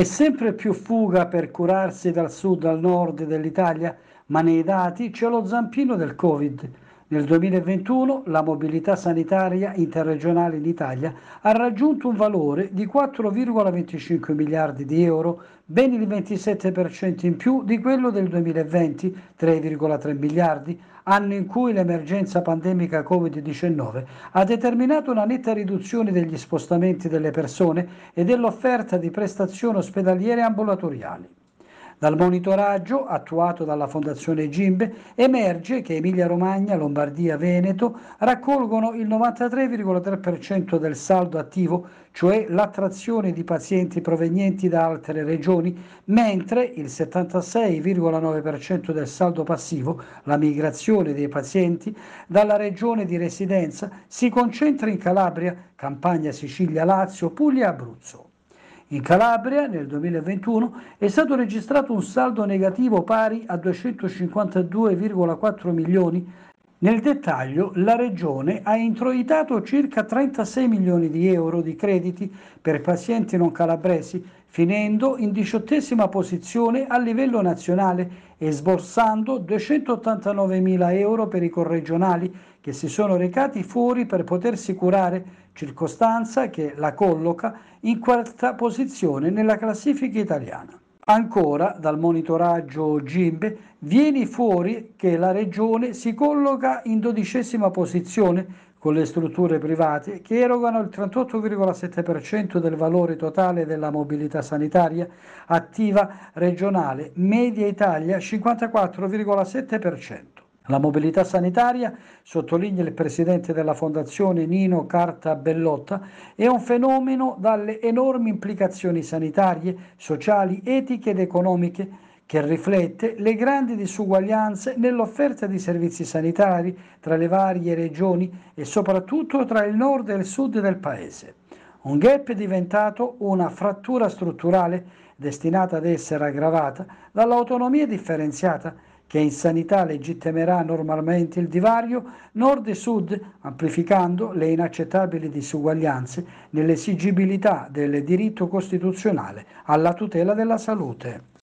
E sempre più fuga per curarsi dal sud al nord dell'Italia, ma nei dati c'è lo zampino del Covid nel 2021 la mobilità sanitaria interregionale in Italia ha raggiunto un valore di 4,25 miliardi di euro, ben il 27% in più di quello del 2020, 3,3 miliardi, anno in cui l'emergenza pandemica Covid-19 ha determinato una netta riduzione degli spostamenti delle persone e dell'offerta di prestazioni ospedaliere ambulatoriali. Dal monitoraggio attuato dalla Fondazione Gimbe emerge che Emilia-Romagna, Lombardia, Veneto raccolgono il 93,3% del saldo attivo, cioè l'attrazione di pazienti provenienti da altre regioni, mentre il 76,9% del saldo passivo, la migrazione dei pazienti, dalla regione di residenza si concentra in Calabria, Campania, Sicilia, Lazio, Puglia e Abruzzo. In Calabria nel 2021 è stato registrato un saldo negativo pari a 252,4 milioni nel dettaglio, la Regione ha introitato circa 36 milioni di euro di crediti per pazienti non calabresi, finendo in diciottesima posizione a livello nazionale e sborsando 289 mila euro per i corregionali che si sono recati fuori per potersi curare, circostanza che la colloca in quarta posizione nella classifica italiana. Ancora dal monitoraggio GIMB viene fuori che la Regione si colloca in dodicesima posizione con le strutture private che erogano il 38,7% del valore totale della mobilità sanitaria attiva regionale, media Italia 54,7%. La mobilità sanitaria, sottolinea il presidente della Fondazione Nino Carta Bellotta, è un fenomeno dalle enormi implicazioni sanitarie, sociali, etiche ed economiche che riflette le grandi disuguaglianze nell'offerta di servizi sanitari tra le varie regioni e soprattutto tra il nord e il sud del paese. Un gap è diventato una frattura strutturale destinata ad essere aggravata dall'autonomia differenziata che in sanità legittimerà normalmente il divario, nord e sud, amplificando le inaccettabili disuguaglianze nell'esigibilità del diritto costituzionale alla tutela della salute.